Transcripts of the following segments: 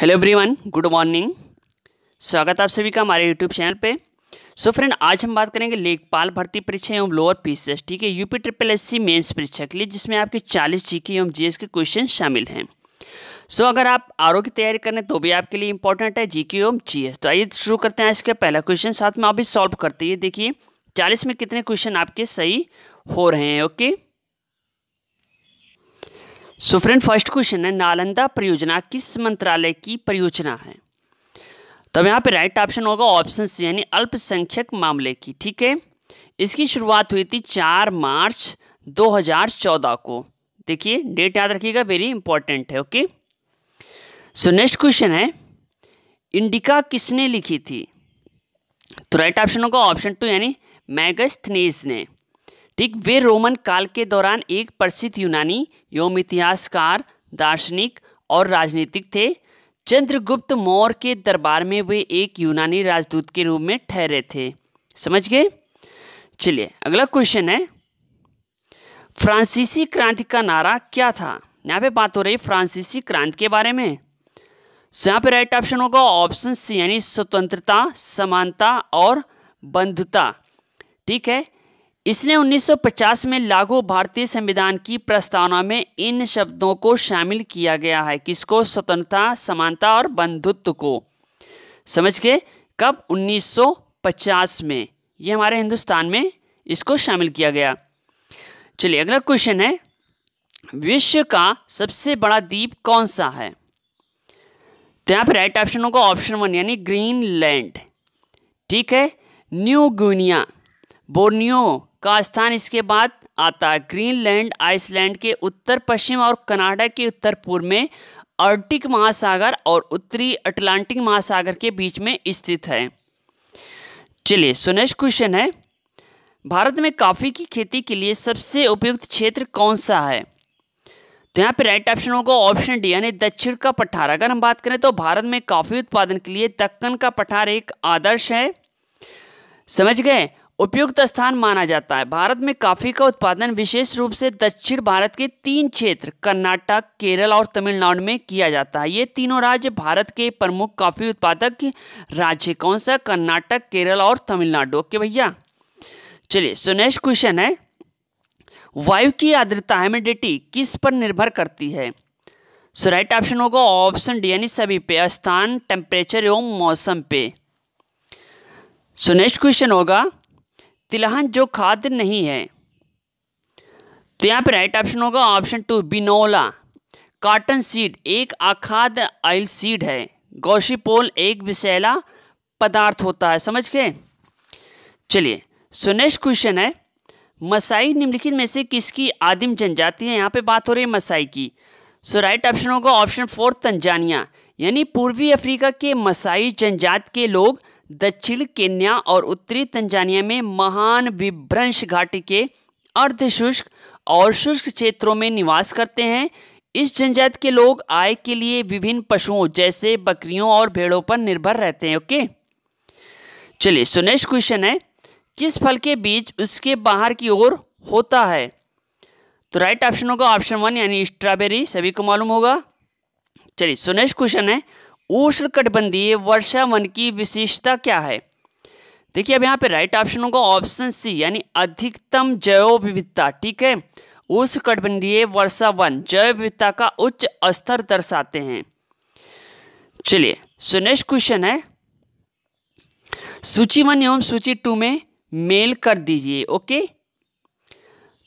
Hello everyone good morning स्वागत आप सभी का हमारे यूट्यूब चैनल पे सो so फ्रेंड आज हम बात करेंगे लेखपाल भर्ती परीक्षा एवं लोअर पीसीएस ठीक है UP triple S C mains परीक्षा के लिए जिसमें आपके 40 जीके एवं जीएस के क्वेश्चन शामिल हैं सो so, अगर आप आर की तैयारी करें तो भी आपके लिए इंपॉर्टेंट है जीके एवं एस तो आइए शुरू करते हैं इसका पहला क्वेश्चन साथ में आप भी सॉल्व करते हैं देखिए चालीस में कितने क्वेश्चन आपके सही हो रहे हैं okay okay? So friend first question है नालंदा परियोजना किस मंत्रालय की परियोजना है तब यहाँ पे राइट ऑप्शन होगा ऑप्शन सी यानी अल्पसंख्यक मामले की ठीक है इसकी शुरुआत हुई थी चार मार्च 2014 को देखिए डेट याद रखिएगा वेरी इंपॉर्टेंट है ओके सो नेक्स्ट क्वेश्चन है इंडिका किसने लिखी थी तो राइट ऑप्शन होगा ऑप्शन टू यानी मैगस्थनीज ने ठीक वे रोमन काल के दौरान एक प्रसिद्ध यूनानी एवं इतिहासकार दार्शनिक और राजनीतिक थे चंद्रगुप्त मौर्य के दरबार में वे एक यूनानी राजदूत के रूप में ठहरे थे समझ गए चलिए अगला क्वेश्चन है फ्रांसीसी क्रांति का नारा क्या था यहाँ पे बात हो रही फ्रांसीसी क्रांति के बारे में सो यहाँ पे राइट ऑप्शन होगा ऑप्शन सी यानी स्वतंत्रता समानता और बंधुता ठीक है इसने 1950 में लागू भारतीय संविधान की प्रस्तावना में इन शब्दों को शामिल किया गया है किसको स्वतंत्रता समानता और बंधुत्व को समझ के कब 1950 में ये हमारे हिंदुस्तान में इसको शामिल किया गया चलिए अगला क्वेश्चन है विश्व का सबसे बड़ा द्वीप कौन सा है तो यहाँ पर राइट ऑप्शन होगा ऑप्शन वन यानी ग्रीनलैंड ठीक है न्यू गुनिया बोर्नियो का स्थान इसके बाद आता है ग्रीनलैंड आइसलैंड के उत्तर पश्चिम और कनाडा के उत्तर पूर्व में आर्टिक महासागर और उत्तरी अटलांटिक महासागर के बीच में स्थित है चलिए सुनेश क्वेश्चन है भारत में कॉफ़ी की खेती के लिए सबसे उपयुक्त क्षेत्र कौन सा है तो यहाँ पे राइट ऑप्शन होगा ऑप्शन डी यानी दक्षिण का पठार अगर हम बात करें तो भारत में कॉफ़ी उत्पादन के लिए दक्कन का पठार एक आदर्श है समझ गए उपयुक्त स्थान माना जाता है भारत में कॉफ़ी का उत्पादन विशेष रूप से दक्षिण भारत के तीन क्षेत्र कर्नाटक केरल और तमिलनाडु में किया जाता है ये तीनों राज्य भारत के प्रमुख कॉफ़ी उत्पादक राज्य कौन सा कर्नाटक केरल और तमिलनाडु ओके भैया चलिए सो नेक्स्ट क्वेश्चन है वायु की आर्द्रता ह्यूमिडिटी किस पर निर्भर करती है सो राइट ऑप्शन होगा ऑप्शन डी यानी सभी पे स्थान टेम्परेचर एवं मौसम पे सो नेक्स्ट क्वेश्चन होगा तिलहन जो खाद्य नहीं है तो यहाँ पे राइट ऑप्शन होगा ऑप्शन टू बिनोला काटन सीड एक आखाद ऑयल सीड है गौशीपोल एक विषैला पदार्थ होता है समझ के चलिए सो नेक्स्ट क्वेश्चन है मसाई निम्नलिखित में से किसकी आदिम जनजाति है यहाँ पे बात हो रही है मसाई की सो राइट ऑप्शन होगा ऑप्शन फोर तंजानिया यानी पूर्वी अफ्रीका के मसाई जनजात के लोग दक्षिण केन्या और उत्तरी तंजानिया में महान विभ्रंश घाटी के अर्ध शुष्क और शुष्क क्षेत्रों में निवास करते हैं इस जनजाति के लोग आय के लिए विभिन्न पशुओं जैसे बकरियों और भेड़ों पर निर्भर रहते हैं ओके चलिए सो नेक्स्ट क्वेश्चन है किस फल के बीज उसके बाहर की ओर होता है तो राइट ऑप्शन होगा ऑप्शन वन यानी स्ट्रॉबेरी सभी को मालूम होगा चलिए सो नेक्स्ट क्वेश्चन है उष्णकटिबंधीय वन की विशेषता क्या है देखिए अब यहाँ पे राइट ऑप्शन होगा ऑप्शन सी यानी अधिकतम जैव विविधता ठीक है वर्षा वन जैव विविधता का उच्च स्तर दर्शाते हैं चलिए सो नेक्स्ट क्वेश्चन है सूची वन एवं सूची टू में मेल कर दीजिए ओके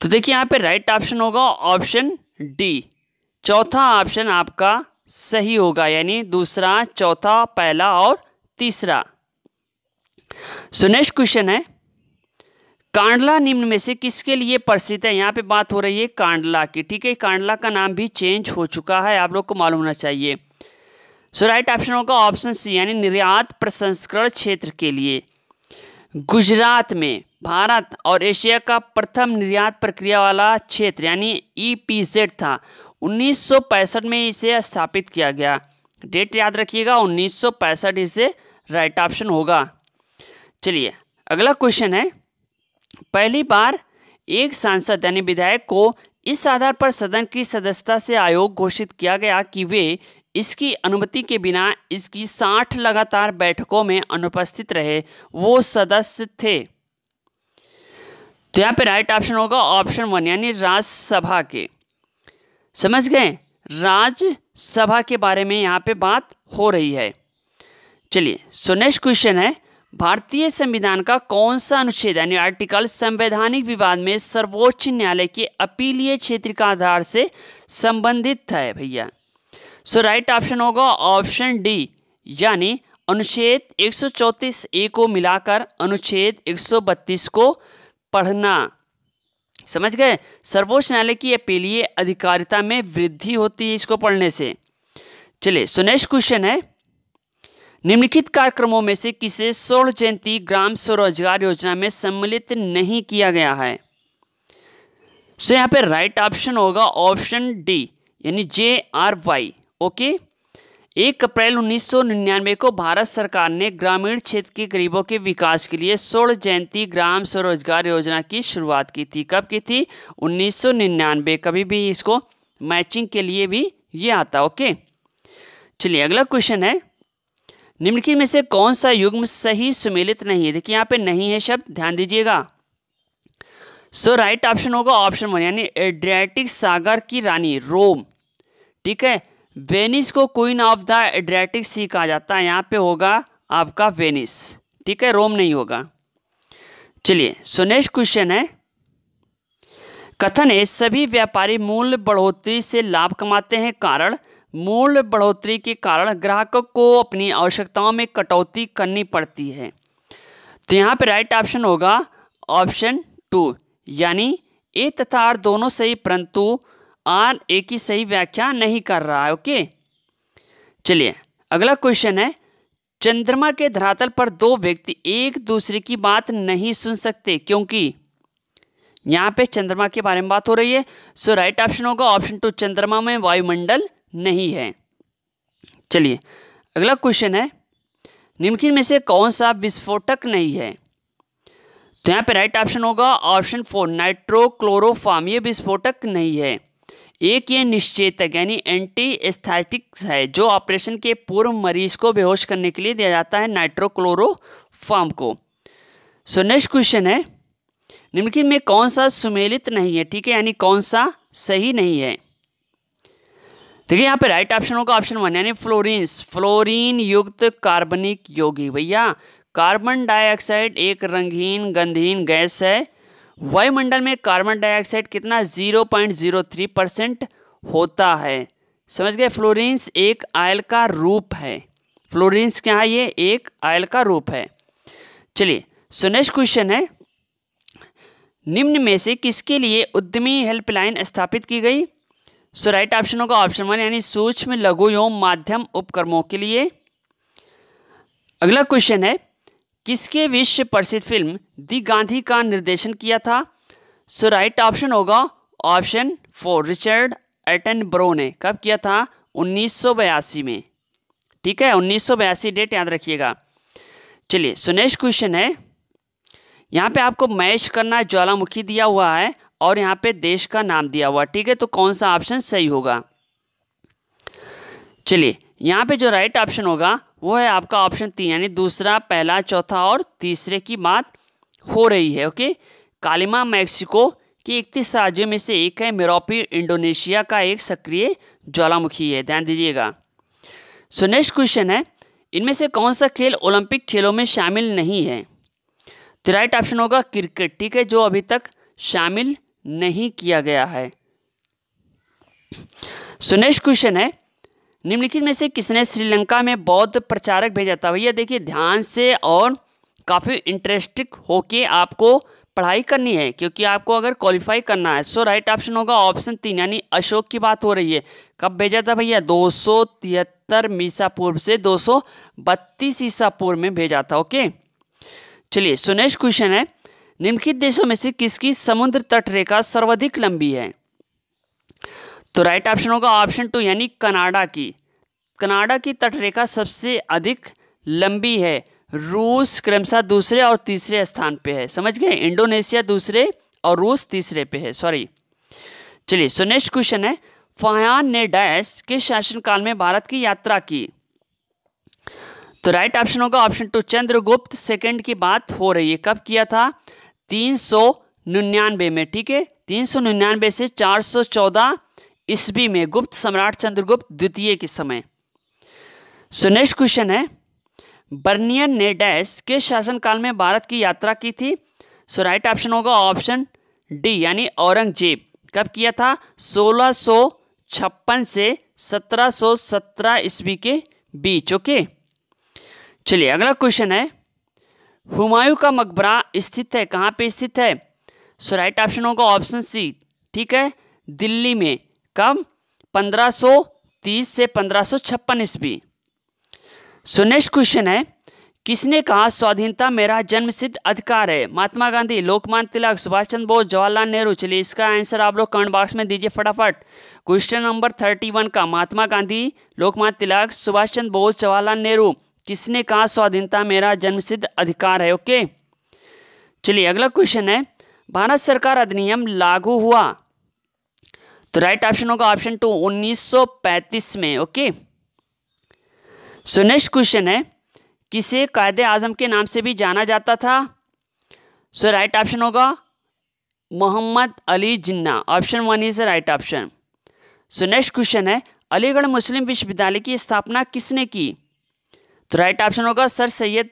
तो देखिए यहाँ पे राइट ऑप्शन होगा ऑप्शन डी चौथा ऑप्शन आपका सही होगा यानी दूसरा चौथा पहला और तीसरा सो नेक्स्ट क्वेश्चन है कांडला निम्न में से किसके लिए प्रसिद्ध है यहाँ पे बात हो रही है कांडला की ठीक है कांडला का नाम भी चेंज हो चुका है आप लोग को मालूम होना चाहिए सो राइट ऑप्शन होगा ऑप्शन सी यानी निर्यात प्रसंस्करण क्षेत्र के लिए गुजरात में भारत और एशिया का प्रथम निर्यात प्रक्रिया वाला क्षेत्र यानी ई e था 1965 में इसे स्थापित किया गया डेट याद रखिएगा 1965 इसे राइट ऑप्शन होगा चलिए अगला क्वेश्चन है पहली बार एक सांसद यानी विधायक को इस आधार पर सदन की सदस्यता से आयोग घोषित किया गया कि वे इसकी अनुमति के बिना इसकी साठ लगातार बैठकों में अनुपस्थित रहे वो सदस्य थे तो यहाँ पे राइट ऑप्शन होगा ऑप्शन वन यानी राज्यसभा के समझ गए राज्यसभा के बारे में यहाँ पे बात हो रही है चलिए सो नेक्स्ट क्वेश्चन है भारतीय संविधान का कौन सा अनुच्छेद यानी आर्टिकल संवैधानिक विवाद में सर्वोच्च न्यायालय के अपीलीय क्षेत्र का आधार से संबंधित है भैया सो राइट ऑप्शन होगा ऑप्शन डी यानी अनुच्छेद 134 ए को मिलाकर अनुच्छेद 132 को पढ़ना समझ गए सर्वोच्च न्यायालय की अपीलीय अधिकारिता में वृद्धि होती है इसको पढ़ने से चलिए सो नेक्स्ट क्वेश्चन है निम्नलिखित कार्यक्रमों में से किसे स्वर्ण जयंती ग्राम स्वरोजगार योजना में सम्मिलित नहीं किया गया है सो यहाँ पे राइट ऑप्शन होगा ऑप्शन डी यानी जे आर वाई ओके एक अप्रैल 1999 को भारत सरकार ने ग्रामीण क्षेत्र के गरीबों के विकास के लिए स्वर्ण जयंती ग्राम स्वरोजगार योजना की शुरुआत की थी कब की थी 1999 कभी भी इसको मैचिंग के लिए भी ये आता ओके चलिए अगला क्वेश्चन है निम्नलिखित में से कौन सा युग्म सही सुमेलित नहीं है देखिए यहाँ पे नहीं है शब्द ध्यान दीजिएगा सो राइट ऑप्शन होगा ऑप्शन वन यानी एड्रियाटिक सागर की रानी रोम ठीक है वेनिस को queen of the Adriatic sea कहा जाता है यहाँ पे होगा आपका वेनिस ठीक है रोम नहीं होगा चलिए सो नेक्स्ट क्वेश्चन है कथन है सभी व्यापारी मूल्य बढ़ोतरी से लाभ कमाते हैं कारण मूल्य बढ़ोतरी के कारण ग्राहकों को अपनी आवश्यकताओं में कटौती करनी पड़ती है तो यहाँ पे राइट ऑप्शन होगा ऑप्शन टू यानी ए तथा आर दोनों सही परंतु आर ए की सही व्याख्या नहीं कर रहा है ओके चलिए अगला क्वेश्चन है चंद्रमा के धरातल पर दो व्यक्ति एक दूसरे की बात नहीं सुन सकते क्योंकि यहां पे चंद्रमा के बारे में बात हो रही है सो राइट ऑप्शन होगा ऑप्शन टू चंद्रमा में वायुमंडल नहीं है चलिए अगला क्वेश्चन है निम्नलिखित में से कौन सा विस्फोटक नहीं है तो यहां पे राइट ऑप्शन होगा ऑप्शन फोर नाइट्रोक्लोरोफाम यह विस्फोटक नहीं है एक ये निश्चेतक यानी एंटी एस्थेटिक्स है जो ऑपरेशन के पूर्व मरीज को बेहोश करने के लिए दिया जाता है नाइट्रोक्लोरोफार्म को सो नेक्स्ट क्वेश्चन है निम्नलिखित में कौन सा सुमेलित नहीं है ठीक है यानी कौन सा सही नहीं है देखिए यहाँ पे राइट ऑप्शन होगा ऑप्शन वन यानी फ्लोरिन फ्लोरीन युक्त कार्बनिक योगी भैया कार्बन डाइऑक्साइड एक रंगहीन गंधहीन गैस है वायुमंडल में कार्बन डाइऑक्साइड कितना 0.03 परसेंट होता है समझ गए फ्लोरिंस एक आयल का रूप है फ्लोरिंस क्या है ये एक आयल का रूप है चलिए सो नेक्स्ट क्वेश्चन है निम्न में से किसके लिए उद्यमी हेल्पलाइन स्थापित की गई सो राइट ऑप्शनों का ऑप्शन वन यानी सूक्ष्म लघु एवं माध्यम उपक्रमों के लिए अगला क्वेश्चन है किसके विश्व प्रसिद्ध फिल्म दी गांधी का निर्देशन किया था सो राइट ऑप्शन होगा option four Richard Attenborough कब किया था उन्नीस में ठीक है उन्नीस डेट याद रखिएगा चलिए सुनेश क्वेश्चन है यहाँ पे आपको मैश करना ज्वालामुखी दिया हुआ है और यहाँ पे देश का नाम दिया हुआ ठीक है तो कौन सा ऑप्शन सही होगा चलिए यहाँ पे जो राइट ऑप्शन होगा वो है आपका ऑप्शन तीन यानी दूसरा पहला चौथा और तीसरे की बात हो रही है ओके कालिमा मैक्सिको के इकतीस राज्यों में से एक है मेरोपी इंडोनेशिया का एक सक्रिय ज्वालामुखी है ध्यान दीजिएगा सो नेक्स्ट क्वेश्चन है इनमें से कौन सा खेल ओलंपिक खेलों में शामिल नहीं है तो राइट ऑप्शन होगा क्रिकेट ठीक है जो अभी तक शामिल नहीं किया गया है सो नेक्स्ट क्वेश्चन है निम्नलिखित में से किसने श्रीलंका में बौद्ध प्रचारक भेजा था भैया देखिए ध्यान से और काफ़ी इंटरेस्टिंग होके आपको पढ़ाई करनी है क्योंकि आपको अगर क्वालिफाई करना है सो राइट ऑप्शन होगा ऑप्शन तीन यानी अशोक की बात हो रही है कब भेजा था भैया दो सौ तिहत्तर मीसा पूर्व से दो सौ बत्तीस ईसा पूर्व में भेजा था ओके चलिए सुनेश क्वेश्चन है निम्नलिखित देशों में से किसकी समुद्र तट रेखा सर्वाधिक लंबी है तो राइट ऑप्शन होगा ऑप्शन टू यानी कनाडा की कनाडा की तटरेखा सबसे अधिक लंबी है रूस क्रमशः दूसरे और तीसरे स्थान पे है समझ गए इंडोनेशिया दूसरे और रूस तीसरे पे है सॉरी चलिए सो नेक्स्ट क्वेश्चन है फहान ने डैश के शासनकाल में भारत की यात्रा की तो राइट ऑप्शन होगा ऑप्शन टू चंद्रगुप्त सेकंड की बात हो रही है कब किया था तीन सौ निन्यानवे में ठीक है तीन सौ से चार सौ चौदह ईस्वी में गुप्त सम्राट चंद्रगुप्त द्वितीय के समय सो नेक्स्ट क्वेश्चन है बर्नियन ने डैश के शासनकाल में भारत की यात्रा की थी सो राइट ऑप्शन होगा ऑप्शन डी यानी औरंगजेब कब किया था सोलह छप्पन से सत्रह ईस्वी के बीच ओके चलिए अगला क्वेश्चन है हुमायूं का मकबरा स्थित है कहाँ पे स्थित है सो राइट ऑप्शन होगा ऑप्शन सी ठीक है दिल्ली में कब 1530 से 1556 ईस्वी सो नेक्स्ट क्वेश्चन है किसने कहा स्वाधीनता मेरा जन्मसिद्ध अधिकार है महात्मा गांधी लोकमान तिलक सुभाष चंद्र बोस जवाहरलाल नेहरू चलिए इसका आंसर आप लोग कमेंट बॉक्स में दीजिए फटाफट क्वेश्चन नंबर थर्टी वन का महात्मा गांधी लोकमान तिलक सुभाष चंद्र बोस जवाहरलाल नेहरू किसने कहा स्वाधीनता मेरा जन्मसिद्ध अधिकार है ओके चलिए अगला क्वेश्चन है भारत सरकार अधिनियम लागू हुआ तो राइट ऑप्शन होगा ऑप्शन टू 1935 में ओके सो नेक्स्ट क्वेश्चन है किसे कायदे आजम के नाम से भी जाना जाता था सो राइट ऑप्शन होगा Mohammad Ali Jinnah option one is right option so next question है अलीगढ़ मुस्लिम विश्वविद्यालय की स्थापना किसने की तो राइट ऑप्शन होगा सर सैयद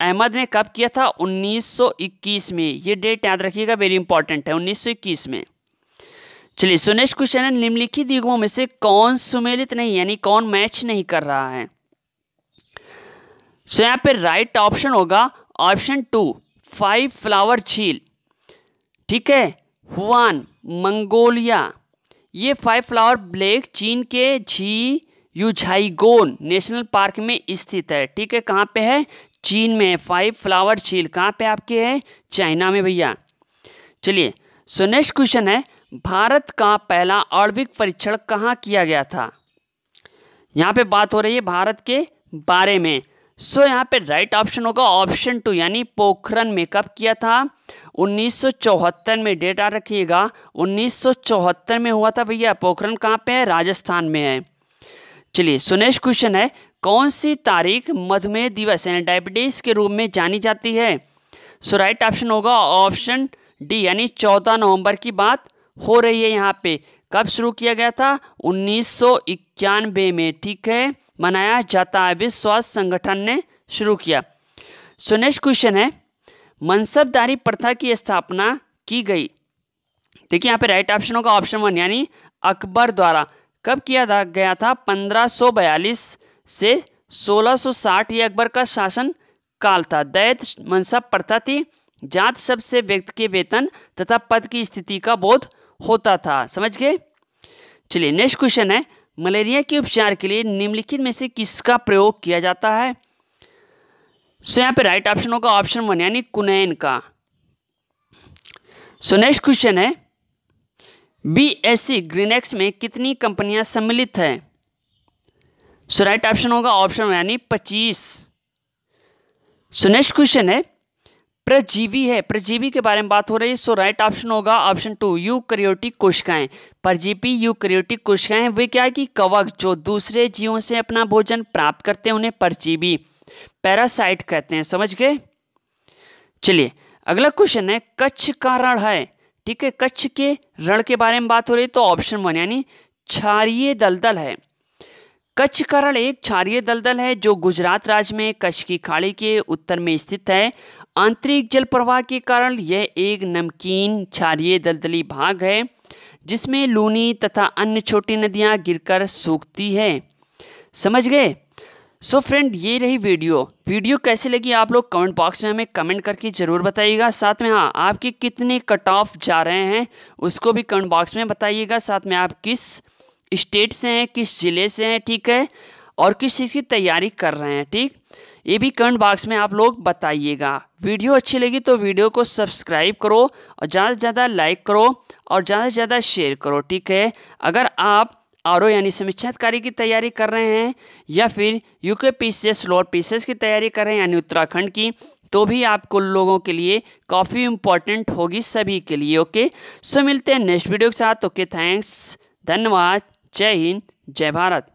अहमद ने कब किया था 1921 में ये डेट याद रखिएगा वेरी इंपॉर्टेंट है 1921 में चलिए सो नेक्स्ट क्वेश्चन है निम्नलिखित युग्मों में से कौन सुमेलित नहीं यानी कौन मैच नहीं कर रहा है सो यहाँ पे राइट ऑप्शन होगा ऑप्शन टू फाइव फ्लावर झील ठीक है हुआन मंगोलिया ये फाइव फ्लावर ब्लेक चीन के झी यूझाइगोन नेशनल पार्क में स्थित है ठीक है कहाँ पे है चीन में फाइव फ्लावर झील कहाँ पे आपके है चाइना में भैया चलिए सो नेक्स्ट क्वेश्चन है भारत का पहला आणविक परीक्षण कहाँ किया गया था यहाँ पे बात हो रही है भारत के बारे में सो so, यहाँ पे राइट ऑप्शन होगा ऑप्शन टू यानी पोखरण में कब किया था 1974 में डेट आ रखिएगा 1974 में हुआ था भैया पोखरण कहाँ पे है राजस्थान में है चलिए सुनेश क्वेश्चन है कौन सी तारीख मधुमेह दिवस यानी डायबिटीज़ के रूप में जानी जाती है सो राइट ऑप्शन होगा ऑप्शन डी यानी 14 नवंबर की बात हो रही है यहाँ पे कब शुरू किया गया था उन्नीस में ठीक है मनाया जाता है विश्व स्वास्थ्य संगठन ने शुरू किया सो नेक्स्ट क्वेश्चन है मनसबदारी प्रथा की स्थापना की गई देखिए यहाँ पे राइट ऑप्शन होगा ऑप्शन वन यानी अकबर द्वारा कब किया था गया था 1542 से 1660 ये अकबर का शासन काल था दैत मनसब प्रथा थी जात शब्द से व्यक्ति के वेतन तथा पद की स्थिति का बोध होता था समझ गए चलिए नेक्स्ट क्वेश्चन है मलेरिया के उपचार के लिए निम्नलिखित में से किसका प्रयोग किया जाता है सो यहाँ पे राइट ऑप्शन होगा ऑप्शन वन यानी कुनैन का सो नेक्स्ट क्वेश्चन है बी एस सी ग्रीनेक्स में कितनी कंपनियां सम्मिलित हैं सो राइट ऑप्शन होगा ऑप्शन यानी पच्चीस सो नेक्स्ट क्वेश्चन है परजीवी है प्रजीवी के बारे में बात हो रही है सो राइट ऑप्शन होगा ऑप्शन टू यू क्रियोटिक कोशिकाएं परजीवी क्रियोटिक कोशिकाएं वे क्या है कि कवक जो दूसरे जीवों से अपना भोजन प्राप्त करते हैं उन्हें परजीवी पैरासाइट कहते हैं समझ गए चलिए अगला क्वेश्चन है कच्छ का रण है ठीक है कच्छ के रण के बारे में बात हो रही है तो ऑप्शन वन यानी क्षारिय दलदल है कच्छ करण एक क्षारीय दलदल है जो गुजरात राज्य में कच्छ की खाड़ी के उत्तर में स्थित है आंतरिक जल प्रवाह के कारण यह एक नमकीन क्षारीय दलदली भाग है जिसमें लूनी तथा अन्य छोटी नदियां गिरकर सूखती है समझ गए सो so फ्रेंड ये रही वीडियो वीडियो कैसी लगी आप लोग कमेंट बॉक्स में हमें कमेंट करके ज़रूर बताइएगा साथ में हाँ आपके कितने कट ऑफ जा रहे हैं उसको भी कमेंट बॉक्स में बताइएगा साथ में आप किस स्टेट से हैं किस ज़िले से हैं ठीक है और किस चीज़ की तैयारी कर रहे हैं ठीक ये भी कमेंट बॉक्स में आप लोग बताइएगा वीडियो अच्छी लगी तो वीडियो को सब्सक्राइब करो और ज़्यादा से ज़्यादा लाइक करो और ज़्यादा से ज़्यादा शेयर करो ठीक है अगर आप आर यानी समीक्षाधिकारी की तैयारी कर रहे हैं या फिर यू के पी सी लोअर पी की तैयारी कर रहे हैं यानी उत्तराखंड की तो भी आपको लोगों के लिए काफ़ी इंपॉर्टेंट होगी सभी के लिए ओके सो मिलते हैं नेक्स्ट वीडियो के साथ ओके थैंक्स धन्यवाद जय हिंद जय भारत